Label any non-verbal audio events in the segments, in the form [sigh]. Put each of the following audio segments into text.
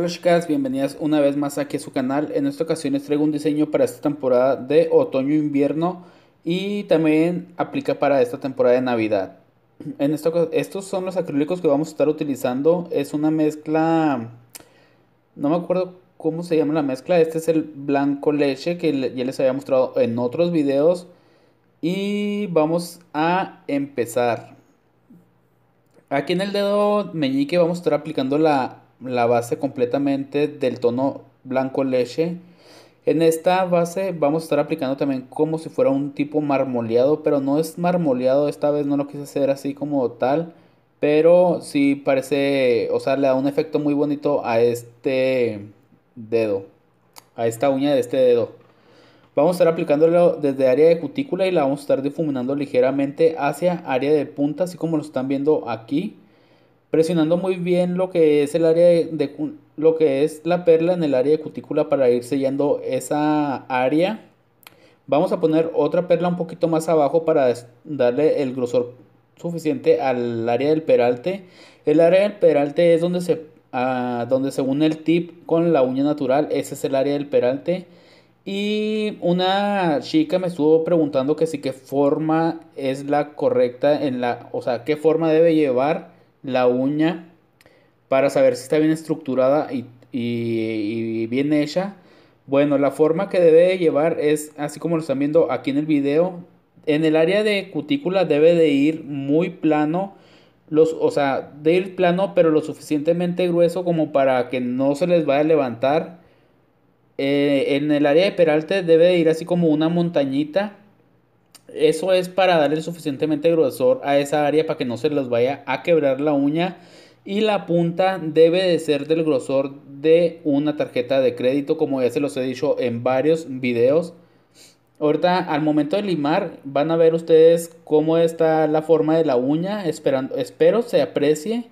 Hola bienvenidas una vez más aquí a su canal. En esta ocasión les traigo un diseño para esta temporada de otoño-invierno y también aplica para esta temporada de navidad. En estos son los acrílicos que vamos a estar utilizando. Es una mezcla, no me acuerdo cómo se llama la mezcla. Este es el blanco leche que ya les había mostrado en otros videos. Y vamos a empezar. Aquí en el dedo meñique vamos a estar aplicando la la base completamente del tono blanco leche. En esta base vamos a estar aplicando también como si fuera un tipo marmoleado, pero no es marmoleado, esta vez no lo quise hacer así como tal, pero sí parece, o sea, le da un efecto muy bonito a este dedo, a esta uña de este dedo. Vamos a estar aplicándolo desde área de cutícula y la vamos a estar difuminando ligeramente hacia área de punta, así como lo están viendo aquí presionando muy bien lo que es el área de, lo que es la perla en el área de cutícula para ir sellando esa área. Vamos a poner otra perla un poquito más abajo para darle el grosor suficiente al área del peralte. El área del peralte es donde se, ah, donde se une el tip con la uña natural. Ese es el área del peralte. Y una chica me estuvo preguntando que si qué forma es la correcta en la, o sea, qué forma debe llevar la uña para saber si está bien estructurada y, bien hecha. Bueno, la forma que debe llevar es así como lo están viendo aquí en el video. En el área de cutícula debe de ir muy plano, los, o sea, de ir plano pero lo suficientemente grueso como para que no se les vaya a levantar. Eh, en el área de peralte debe de ir así como una montañita eso es para darle suficientemente grosor a esa área para que no se les vaya a quebrar la uña. Y la punta debe de ser del grosor de una tarjeta de crédito, como ya se los he dicho en varios videos. Ahorita al momento de limar van a ver ustedes cómo está la forma de la uña, esperando, espero se aprecie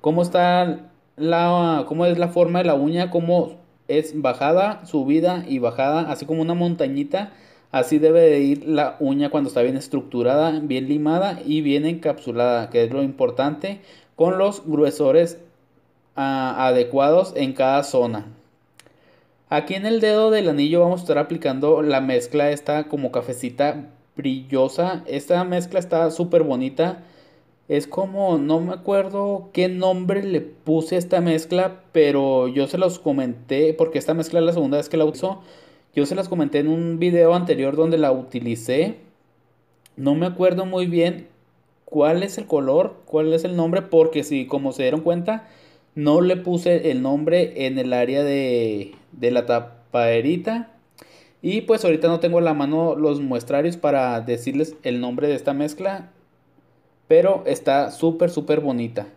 cómo está la cómo es la forma de la uña, cómo es bajada, subida y bajada, así como una montañita Así debe de ir la uña cuando está bien estructurada, bien limada y bien encapsulada, que es lo importante, con los gruesores ah, adecuados en cada zona. Aquí en el dedo del anillo vamos a estar aplicando la mezcla esta como cafecita brillosa. Esta mezcla está súper bonita. Es como, no me acuerdo qué nombre le puse a esta mezcla, pero yo se los comenté porque esta mezcla es la segunda vez que la uso yo se las comenté en un video anterior donde la utilicé. No me acuerdo muy bien cuál es el color, cuál es el nombre, porque si como se dieron cuenta, no le puse el nombre en el área de, la tapaderita. Y pues ahorita no tengo en la mano los muestrarios para decirles el nombre de esta mezcla. Pero está súper, súper bonita.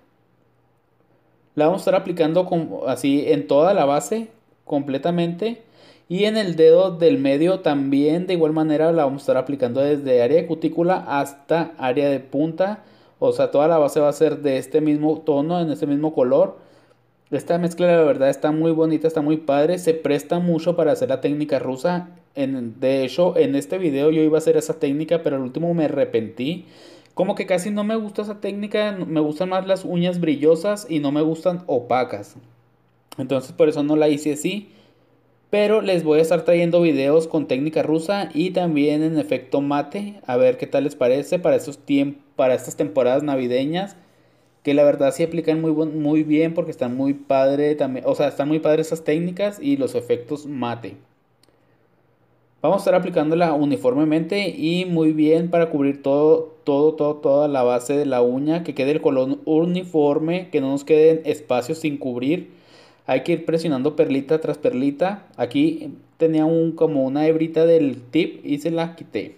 La vamos a estar aplicando así en toda la base completamente. Y en el dedo del medio también de igual manera la vamos a estar aplicando desde área de cutícula hasta área de punta. O sea, toda la base va a ser de este mismo tono, en este mismo color. Esta mezcla la verdad está muy bonita, está muy padre. Se presta mucho para hacer la técnica rusa. En, de hecho, en este video yo iba a hacer esa técnica, pero al último me arrepentí. Como que casi no me gusta esa técnica, me gustan más las uñas brillosas y no me gustan opacas. Entonces por eso no la hice así. Pero les voy a estar trayendo videos con técnica rusa y también en efecto mate. A ver qué tal les parece para, para estas temporadas navideñas. Que la verdad sí aplican muy, muy bien porque están muy padre también. O sea, están muy padres esas técnicas y los efectos mate. Vamos a estar aplicándola uniformemente y muy bien para cubrir todo, todo, todo, toda la base de la uña. Que quede el color uniforme, que no nos queden espacios sin cubrir hay que ir presionando perlita tras perlita. Aquí tenía un, como una hebrita del tip y se la quité.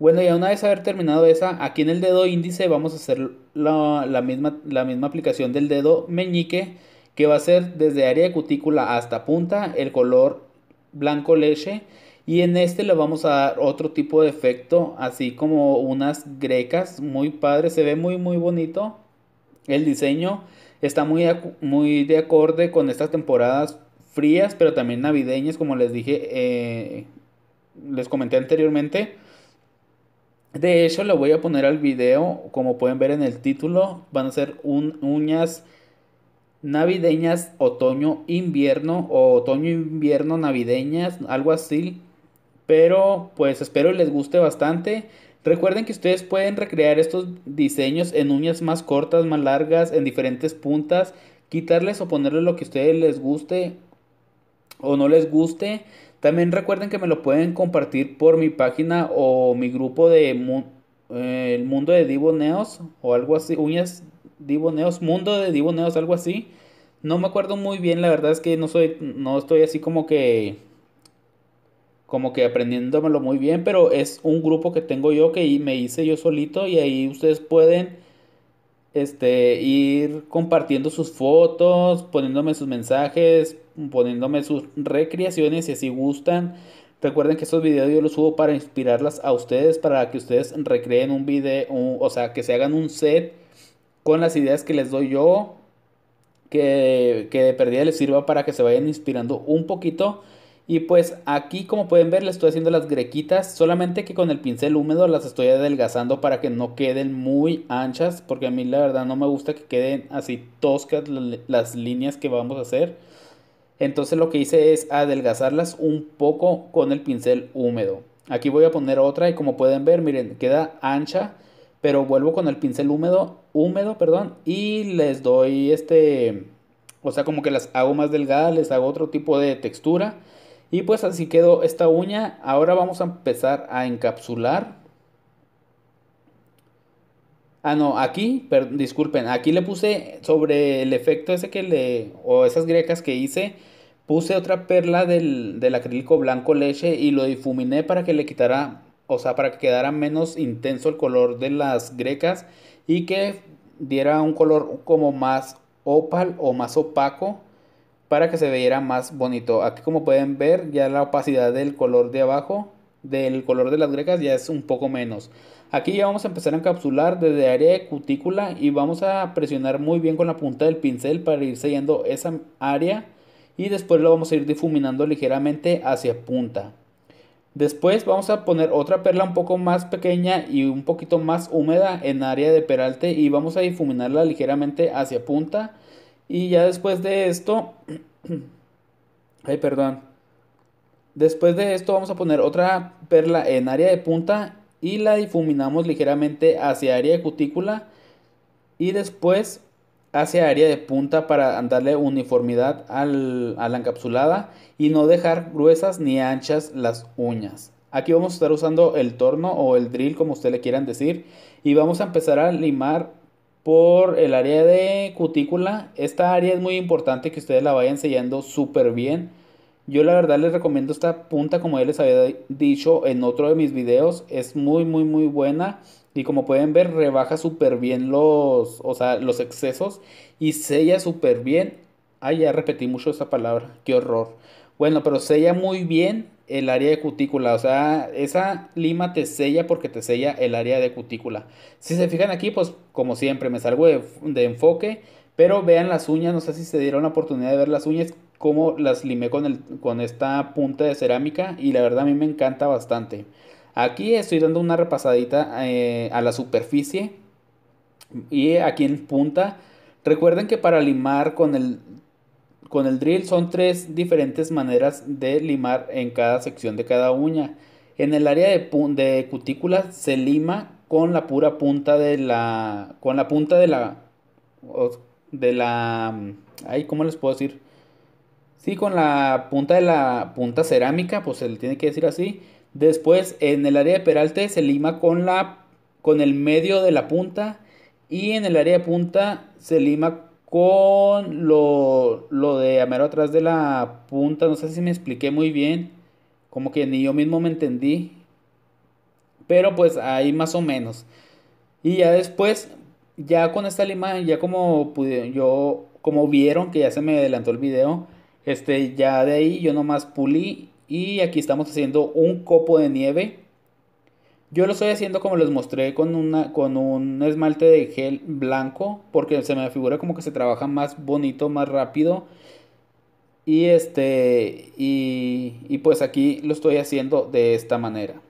Bueno, ya una vez haber terminado esa, aquí en el dedo índice vamos a hacer la, misma, la misma aplicación del dedo meñique, que va a ser desde área de cutícula hasta punta, el color blanco leche. Y en este le vamos a dar otro tipo de efecto, así como unas grecas, muy padre, se ve muy muy bonito. El diseño está muy, muy de acorde con estas temporadas frías, pero también navideñas, como les dije, eh, les comenté anteriormente. De hecho, lo voy a poner al video, como pueden ver en el título, van a ser uñas navideñas otoño-invierno o otoño-invierno navideñas, algo así. Pero pues espero les guste bastante. Recuerden que ustedes pueden recrear estos diseños en uñas más cortas, más largas, en diferentes puntas, quitarles o ponerles lo que a ustedes les guste o no les guste. También recuerden que me lo pueden compartir por mi página o mi grupo de eh, el mundo de Divoneos o algo así, uñas Diboneos, mundo de Divoneos, algo así. No me acuerdo muy bien, la verdad es que no soy no estoy así como que como que aprendiéndomelo muy bien, pero es un grupo que tengo yo que me hice yo solito y ahí ustedes pueden este, ir compartiendo sus fotos, poniéndome sus mensajes, poniéndome sus recreaciones si así gustan. Recuerden que estos videos yo los subo para inspirarlas a ustedes, para que ustedes recreen un video, o sea, que se hagan un set con las ideas que les doy yo, que, que de perdida les sirva para que se vayan inspirando un poquito y pues aquí como pueden ver le estoy haciendo las grequitas, solamente que con el pincel húmedo las estoy adelgazando para que no queden muy anchas, porque a mí la verdad no me gusta que queden así toscas las líneas que vamos a hacer. Entonces lo que hice es adelgazarlas un poco con el pincel húmedo. Aquí voy a poner otra y como pueden ver, miren, queda ancha, pero vuelvo con el pincel húmedo, húmedo, perdón, y les doy este, o sea, como que las hago más delgadas, les hago otro tipo de textura y pues así quedó esta uña. Ahora vamos a empezar a encapsular. Ah, no, aquí, disculpen, aquí le puse sobre el efecto ese que le, o esas grecas que hice, puse otra perla del, del acrílico blanco leche y lo difuminé para que le quitara, o sea, para que quedara menos intenso el color de las grecas y que diera un color como más opal o más opaco para que se viera más bonito. Aquí como pueden ver ya la opacidad del color de abajo, del color de las grecas ya es un poco menos. Aquí ya vamos a empezar a encapsular desde área de cutícula y vamos a presionar muy bien con la punta del pincel para ir sellando esa área y después lo vamos a ir difuminando ligeramente hacia punta. Después vamos a poner otra perla un poco más pequeña y un poquito más húmeda en área de peralte y vamos a difuminarla ligeramente hacia punta y ya después de esto, [clears throat] ay perdón, después de esto vamos a poner otra perla en área de punta y la difuminamos ligeramente hacia área de cutícula y después hacia área de punta para darle uniformidad a la encapsulada y no dejar gruesas ni anchas las uñas. Aquí vamos a estar usando el torno o el drill como ustedes le quieran decir y vamos a empezar a limar por el área de cutícula. Esta área es muy importante que ustedes la vayan sellando súper bien. Yo la verdad les recomiendo esta punta como ya les había dicho en otro de mis videos. Es muy muy muy buena. Y como pueden ver rebaja súper bien los, los excesos. Y sella súper bien. Ay ya repetí mucho esa palabra. Qué horror. Bueno pero sella muy bien el área de cutícula. O sea, esa lima te sella porque te sella el área de cutícula. Si se fijan aquí, pues como siempre, me salgo de, enfoque. Pero vean las uñas, no sé si se dieron la oportunidad de ver las uñas, como las limé con, con esta punta de cerámica y la verdad a mí me encanta bastante. Aquí estoy dando una repasadita eh, a la superficie y aquí en punta. Recuerden que para limar con el con el drill son tres diferentes maneras de limar en cada sección de cada uña. En el área de, de cutícula se lima con la pura punta de la. con la punta de la. de la. Mm, ay, ¿cómo les puedo decir? Sí, con la punta de la punta cerámica, pues se le tiene que decir así. Después, en el área de peralte se lima con la. con el medio de la punta. Y en el área de punta se lima con lo, de amero atrás de la punta. No sé si me expliqué muy bien. Como que ni yo mismo me entendí. Pero pues ahí más o menos. Y ya después, ya con esta lima, ya como pude, yo, como vieron que ya se me adelantó el video, este, ya de ahí yo nomás pulí y aquí estamos haciendo un copo de nieve yo lo estoy haciendo como les mostré con, una, con un esmalte de gel blanco, porque se me figura como que se trabaja más bonito, más rápido. Y este, y, pues aquí lo estoy haciendo de esta manera.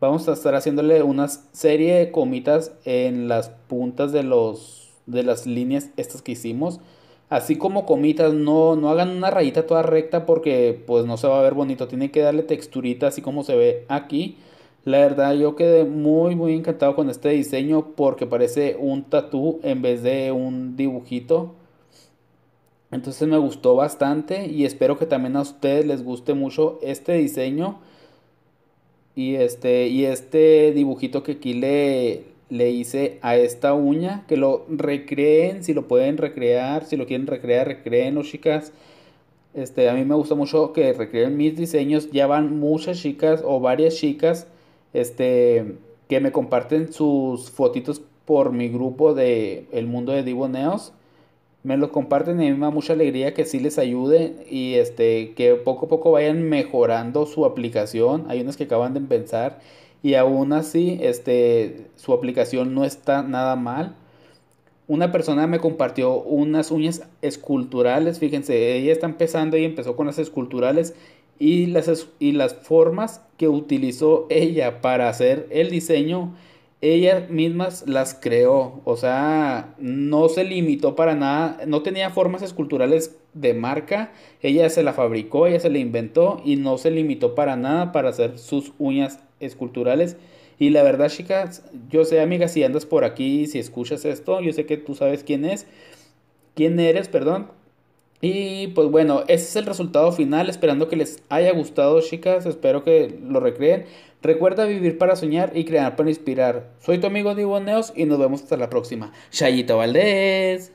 Vamos a estar haciéndole una serie de comitas en las puntas de, los, de las líneas estas que hicimos así como comitas, no, no hagan una rayita toda recta porque pues no se va a ver bonito, tiene que darle texturita así como se ve aquí la verdad yo quedé muy muy encantado con este diseño porque parece un tatú en vez de un dibujito. Entonces me gustó bastante y espero que también a ustedes les guste mucho este diseño y este, y este dibujito que aquí le, le hice a esta uña. Que lo recreen, si lo pueden recrear, si lo quieren recrear, recreenlo chicas. Este, a mí me gusta mucho que recreen mis diseños. Ya van muchas chicas o varias chicas este, que me comparten sus fotitos por mi grupo de El Mundo de diboneos Me los comparten y me da mucha alegría que sí les ayude y este, que poco a poco vayan mejorando su aplicación. Hay unas que acaban de empezar y aún así este, su aplicación no está nada mal. Una persona me compartió unas uñas esculturales, fíjense, ella está empezando y empezó con las esculturales y las, y las formas que utilizó ella para hacer el diseño, ella mismas las creó. O sea, no se limitó para nada, no tenía formas esculturales de marca, ella se la fabricó, ella se la inventó y no se limitó para nada para hacer sus uñas esculturales. Y la verdad, chicas, yo sé, amigas, si andas por aquí, si escuchas esto, yo sé que tú sabes quién es, quién eres, perdón, y pues bueno, ese es el resultado final. Esperando que les haya gustado, chicas. Espero que lo recreen. Recuerda vivir para soñar y crear para inspirar. Soy tu amigo Divo y nos vemos hasta la próxima. Chayito Valdés.